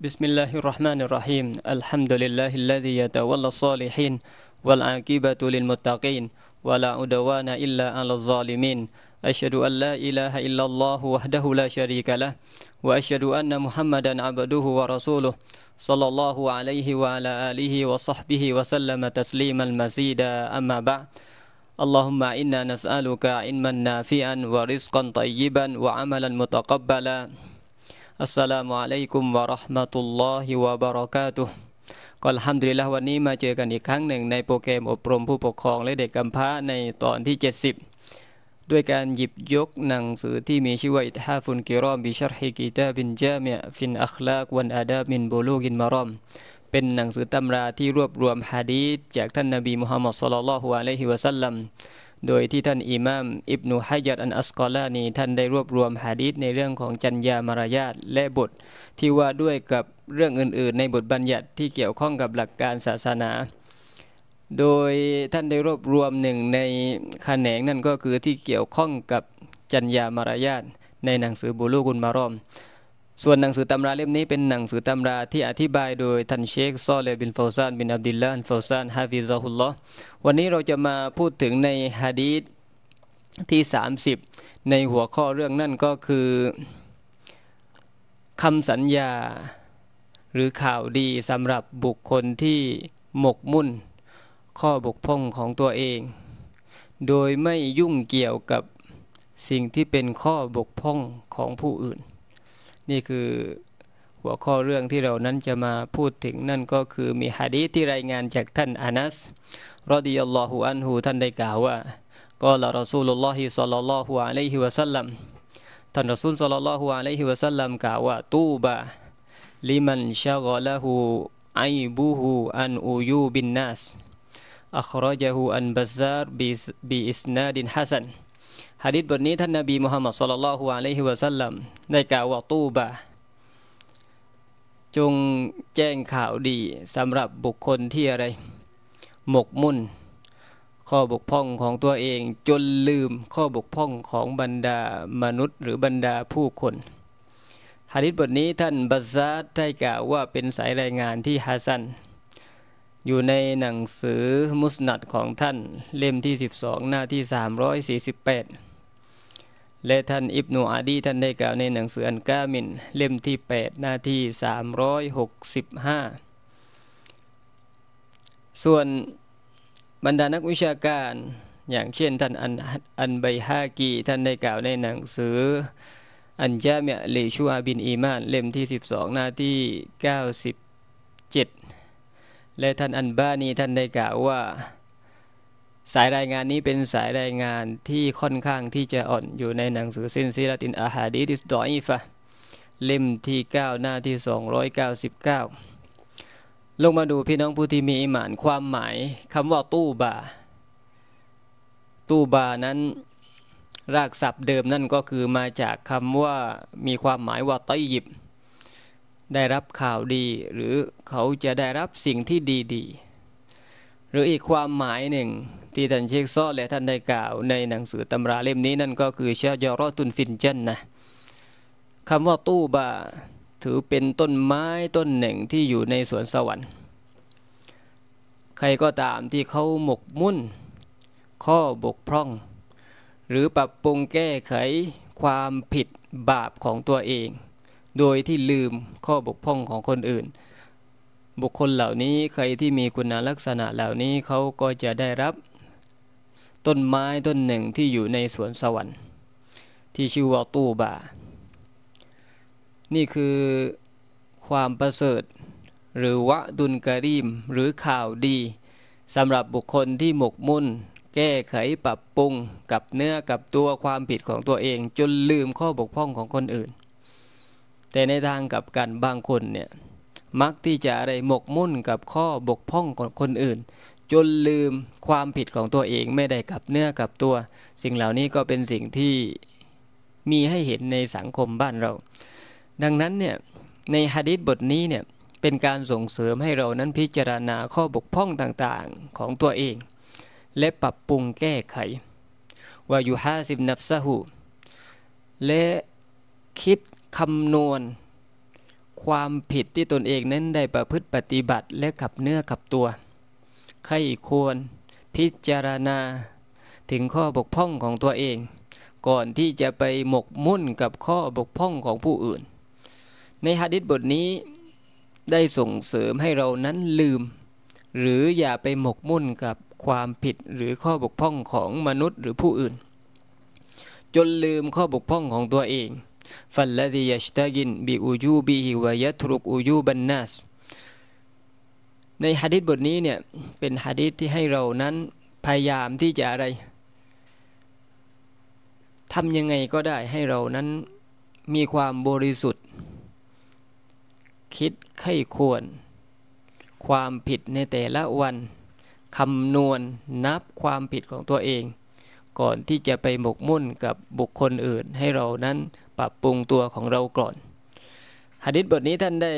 بسم الله الرحمن الرحيم الحمد لله الذي يتولى الصالحين والعاقبة للمتقين ولا عدوان إلا على الظالمين أشهد أن لا إله إلا الله وحده لا شريك له وأشهد أن محمدا عبده ورسوله صلى الله عليه وعلى آله وصحبه وسلم تسليما مزيدا أما بعد اللهم إنا نسألك علما نافعا ورزقا طيبا وعملا متقبلا السلام عليكم ورحمة الله وبركاته ก็ัมดีแล้ววันนี้มาเจอกันอีกครั้งหนึ่งในโปรแกรมอบรมผู้ปกครองและเด็กกำพร้าในตอนที่ 70 ด้วยการหยิบยกหนังสือที่มีชื่อว่าอิทฮาฟุนกิรอมบิชรฮิกิตาบินจามิฟินอัคลากวันอาดาบินบูลูกินมารอม เป็นหนังสือตำราที่รวบรวมฮะดีษจากท่านนบีมุฮัมมัดสุลลัลฮุอะลัยฮิวะสัลลัมโดยที่ท่านอิมามอิบนุฮัยยัดอันอัสกอลานีท่านได้รวบรวมหะดีษในเรื่องของจัญญามารยาทและบท ที่ว่าด้วยกับเรื่องอื่นๆ ในบทบัญญัติที่เกี่ยวข้องกับหลักการศาสนา โดยท่านได้รวบรวมหนึ่งในขแขนงนั่นก็คือที่เกี่ยวข้องกับจัญญามารยาทในหนังสือบุลูกุลมารอมส่วนหนังสือตำราเล่มนี้เป็นหนังสือตำราที่อธิบายโดยท่านเชคซอเลบินฟาซานบินอับดิลลาห์ฟาซานฮาฟิซอฮุลลอฮ์วันนี้เราจะมาพูดถึงในฮะดีษที่30 ในหัวข้อเรื่องนั่นก็คือคำสัญญาหรือข่าวดีสำหรับบุคคลที่หมกมุ่น ข้อบกพร่องของตัวเอง โดยไม่ยุ่งเกี่ยวกับสิ่งที่เป็นข้อบกพร่องของผู้อื่นนี่คือหัวข้อเรื่องที่เรานั้นจะมาพูดถึงนั่นก็คือมีฮะดีที่รายงานจากท่านอานัสรอดิยัลลอฮุอันฮูท่านได้กล่าวว่าก็ละรอซูลุลลอฮิสัลลัลลอฮุอะลัยฮิวะสัลลัมท่านรอซูลสัลลัลลอฮุอะลัยฮิวะสัลลัมกล่าวว่าตูบะลิมันชะกอละฮูไอบูฮูอันอูยูบินนัสอัครจฮูอันบัซซาร์บีอิสนาดินฮัสันฮะดิษบทนี้ท่านนบีมุฮัมมัดสุลลัลฮุอะลัยฮิวะสัลลัมได้กล่าวว่าตูบะจงแจ้งข่าวดีสำหรับบุคคลที่อะไร หมกมุ่น ข้อบกพร่องของตัวเองจนลืมข้อบกพร่องของบรรดามนุษย์หรือบรรดาผู้คนฮะดิษบทนี้ท่านบาซซาดได้กล่าวว่าเป็นสายรายงานที่ฮัสัน อยู่ในหนังสือมุสนัดของท่านเล่มที่ 12 หน้าที่ 348และท่านอิบนูอาดีท่านได้กล่าวในหนังสืออันกามินเล่มที่8หน้าที่365 ส่วนบรรดานักวิชาการอย่างเช่นท่านอันอันไบฮากีท่านได้กล่าวในหนังสืออันจาเมะลีชัวบินอีมานเล่มที่ 12 หน้าที่97และท่านอันบานีท่านได้กล่าวว่าสายรายงานนี้เป็นสายรายงานที่ค่อนข้างที่จะอ่อนอยู่ในหนังสือสินซิลตินอาฮาดีติสดอยฟะเล่มที่9หน้าที่ 299 ลงมาดูพี่น้องผู้ที่มีอิหมานความหมายคำว่าตู้บาตู้บานั้น รากศัพท์เดิมนั่นก็คือมาจากคำว่ามีความหมายว่าต้ยิบ ได้รับข่าวดี หรือเขาจะได้รับสิ่งที่ดี ๆหรืออีกความหมายหนึ่งที่ท่านเชคซอและท่านได้กล่าวในหนังสือตำราเล่มนี้นั่นก็คือเชายรอตุนฟินเจนนะคำว่าตู้บา ถือเป็นต้นไม้ต้นหนึ่งที่อยู่ในสวนสวรรค์ ใครก็ตามที่เขาหมกมุ่นข้อบกพร่อง หรือปรับปรุงแก้ไข ความผิดบาปของตัวเอง โดยที่ลืมข้อบกพร่องของคนอื่นบุคคลเหล่านี้ใครที่มีคุณลักษณะเหล่านี้เขาก็จะได้รับต้นไม้ต้นหนึ่งที่อยู่ในสวนสวรรค์ ที่ชื่อว่าตู้บา นี่คือความประเสริฐ หรือวะดุลกรีมหรือข่าวดีสำหรับบุคคลที่หมกมุ่นแก้ไขปรับปรุงกับเนื้อกับตัวความผิดของตัวเองจนลืมข้อบกพร่องของคนอื่น แต่ในทางกับกันบางคนเนี่ยมักที่จะอะไรหมกมุ่นกับข้อบกพร่องของคนอื่น จนลืมความผิดของตัวเองไม่ได้กับเนื้อกับตัว สิ่งเหล่านี้ก็เป็นสิ่งที่มีให้เห็นในสังคมบ้านเรา ดังนั้นเนี่ยในฮะดิษบทนี้เนี่ยเป็นการส่งเสริมให้เรานั้นพิจารณาข้อบกพร่องต่างๆของตัวเอง และปรับปรุงแก้ไขว่าอยู่ห้าสิบนับสหูและคิดคำนวณความผิดที่ตนเอง นั้นได้ประพฤติปฏิบัติและขับเนื้อขับตัวใครควรพิจารณาถึงข้อบกพร่องของตัวเอง ก่อนที่จะไปหมกมุ่นกับข้อบกพร่องของผู้อื่น ในฮะดิษบทนี้ได้ส่งเสริมให้เรานั้นลืม หรืออย่าไปหมกมุ่นกับความผิดหรือข้อบกพร่องของมนุษย์หรือผู้อื่น จนลืมข้อบกพร่องของตัวเอง فالذي يشتغل بأجوبه ويترك أجوب الناس ในฮะดิษบทนี้เนี่ยเป็นฮะดิษที่ให้เรานั้นพยายามที่จะอะไรทำยังไงก็ได้ให้เรานั้นมีความบริสุทธิ์ คิดไข้ควร ความผิดในแต่ละวันคำนวณนนับความผิดของตัวเอง่อนที่จะไปหมกมุ่นกับบุคคลอื่นให้เรานั้นปรับปรุงตัวของเราก่อนหะดิษบทนี้ท่านได้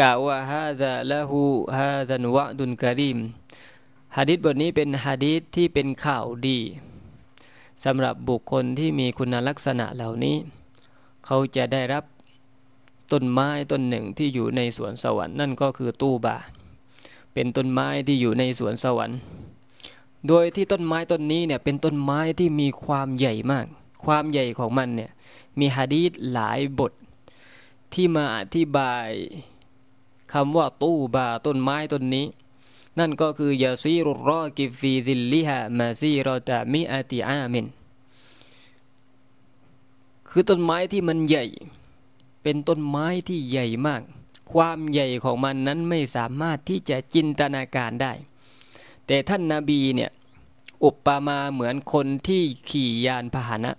กล่าวว่าฮาซาละหูฮาซันวะดุนกะริมหะดิษบทนี้เป็นหะดิษที่เป็นข่าวดีสำหรับบุคคลที่มีคุณลักษณะเหล่านี้ เขาจะได้รับต้นไม้ต้นหนึ่งที่อยู่ในสวนสวรรค์นั่นก็คือตู้บาเป็นต้นไม้ที่อยู่ในสวนสวรรค์โดยที่ต้นไม้ต้นนี้เนี่ยเป็นต้นไม้ที่มีความใหญ่มาก ความใหญ่ของมันเนี่ยมีฮะดีษหลายบทที่มาอธิบายคำว่าตู้บาต้นไม้ต้นนี้ นั่นก็คือยาซีรุรอกิฟีซิลลิฮะมาซีรอตามิอาติอามินคือต้นไม้ที่มันใหญ่ เป็นต้นไม้ที่ใหญ่มาก ความใหญ่ของมันนั้นไม่สามารถที่จะจินตนาการได้แต่ท่านนาบีเนี่ยอุปมาเหมือนคนที่ขี่ยานพาหนะ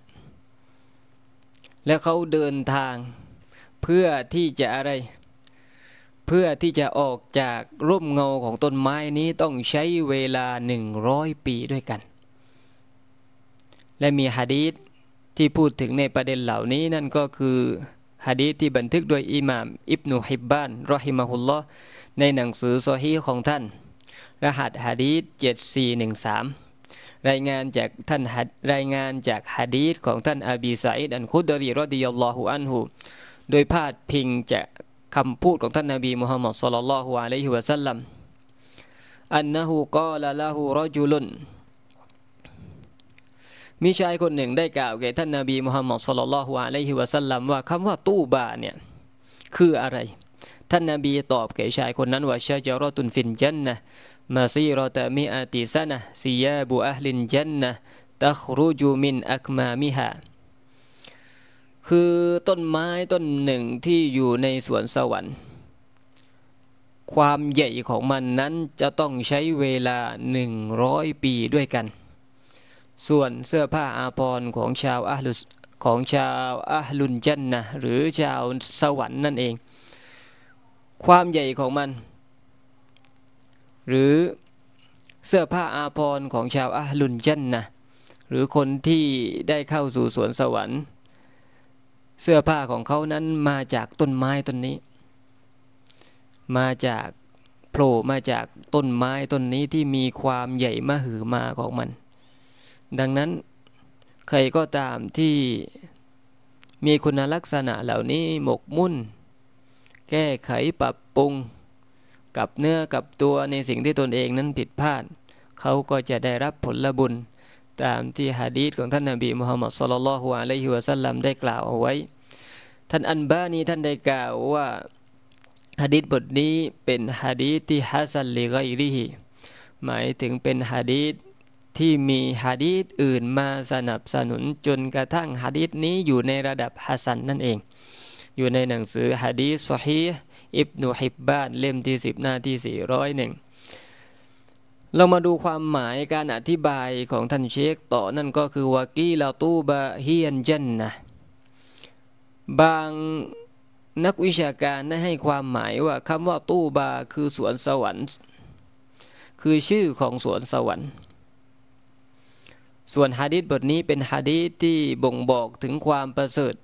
แล้วเขาเดินทางเพื่อที่จะอะไร เพื่อที่จะออกจากร่มเงาของต้นไม้นี้ต้องใช้เวลา 100 ปีด้วยกัน และมีฮะดีษที่พูดถึงในประเด็นเหล่านี้นั่นก็คือฮะดีษที่บันทึกโดยอิหม่าม อิบนุฮิบบาน รอฮิมะฮุลลอในหนังสือซอฮีของท่านรหัสฮะดีษ7413 รายงานจากท่านรายงานจากฮะดีษของท่านอบีสัยดันคุดรี รอดิยัลลอฮุอันหูโดยพาดพิงจากคำพูดของท่านนบีมุฮัมมัดสุลลัลฮุอะลัยฮิวะสัลลัม อันนะฮูกอลาลาฮูรอจุลุนมีชายคนหนึ่งได้กล่าวแก่ท่านนบีมุฮัมมัดสุลลัลฮุอะลัยฮิวะสัลลัมว่าคำว่าตู้บาเนี่ยคืออะไรท่านนาบีตอบแก่ชายคนนั้นว่าชาจารตุนฟินจันนะมาซีรอตมีอาติซะนะซียาบุอัลินจันนะตัครูจูมินอักมามิฮาคือต้นไม้ต้นหนึ่งที่อยู่ในสวนสวรรค์ ความใหญ่ของมันนั้นจะต้องใช้เวลา 100 ปีด้วยกัน ส่วนเสื้อผ้าอาภรณ์ของชาวอัลลุของชาวอัลลุนจันนะหรือชาวสวรรค์นั่นเองความใหญ่ของมัน หรือเสื้อผ้าอาภรณ์ของชาวอาลุนจันนะหรือคนที่ได้เข้าสู่สวนสวรรค์ เสื้อผ้าของเขานั้นมาจากต้นไม้ต้นนี้ มาจากโผล่มาจากต้นไม้ต้นนี้ที่มีความใหญ่มหือมาของมัน ดังนั้นใครก็ตามที่มีคุณลักษณะเหล่านี้หมกมุ่นแก้ไขปรับปรุงกับเนื้อกับตัวในสิ่งที่ตนเองนั้นผิดพลาดเขาก็จะได้รับผลบุญ ตามที่ฮะดีษของท่านนบีมุฮัมมัดสุลลัลฮุอะลัยฮิวะสัลลัมได้กล่าวเอาไว้ ท่านอันบานีท่านได้กล่าวว่าฮะดีษบทนี้เป็นฮะดีษที่ฮัสันลิกอิริฮีหมายถึงเป็นฮะดีษที่มีฮะดีษอื่นมาสนับสนุนจนกระทั่งฮะดีษนี้อยู่ในระดับฮัสันนั่นเองอยู่ในหนังสือฮะดีสฮีอิบนุฮิบบานเล่มที่10หน้าที่401 เรามาดูความหมายการอธิบายของท่านเชค ต่อ นั่นก็คือวากีลาตูบะฮียนจนนะ บางนักวิชาการได้ให้ความหมายว่าคำว่าตู้บาคือสวนสวรรค์ คือชื่อของสวนสวรรค์ ส่วนฮะดิษบทนี้เป็นฮะดิษที่บ่งบอกถึงความประเสริฐ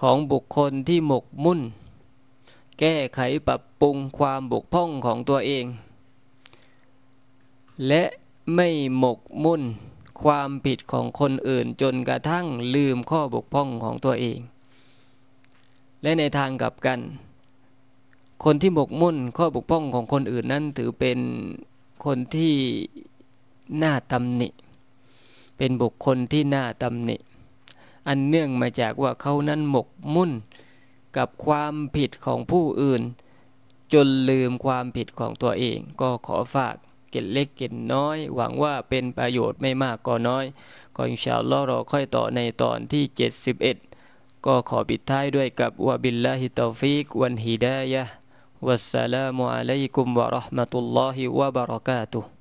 ของบุคคลที่หมกมุ่น แก้ไขปรับปรุงความบกพร่องของตัวเอง และไม่หมกมุ่นความผิดของคนอื่นจนกระทั่งลืมข้อบกพร่องของตัวเอง และในทางกลับกัน คนที่หมกมุ่นข้อบกพร่องของคนอื่นนั้นถือเป็นคนที่น่าตำหนิ เป็นบุคคลที่น่าตำหนิอันเนื่องมาจากว่าเขานั้นหมกมุ่น กับความผิดของผู้อื่น จนลืมความผิดของตัวเองก็ขอฝากเก็ดเล็กเก็ดน้อย หวังว่าเป็นประโยชน์ไม่มากก็น้อยก็อินชาอัลลอฮ์รอค่อยต่อในตอนที่ 71 ก็ขอปิดท้ายด้วยกับวะบิลลาฮิตอฟิกวันฮิดายะ วัสสลามุอะลัยกุม วะราะห์มะตุลลอฮิวะบะเราะกาตุฮ์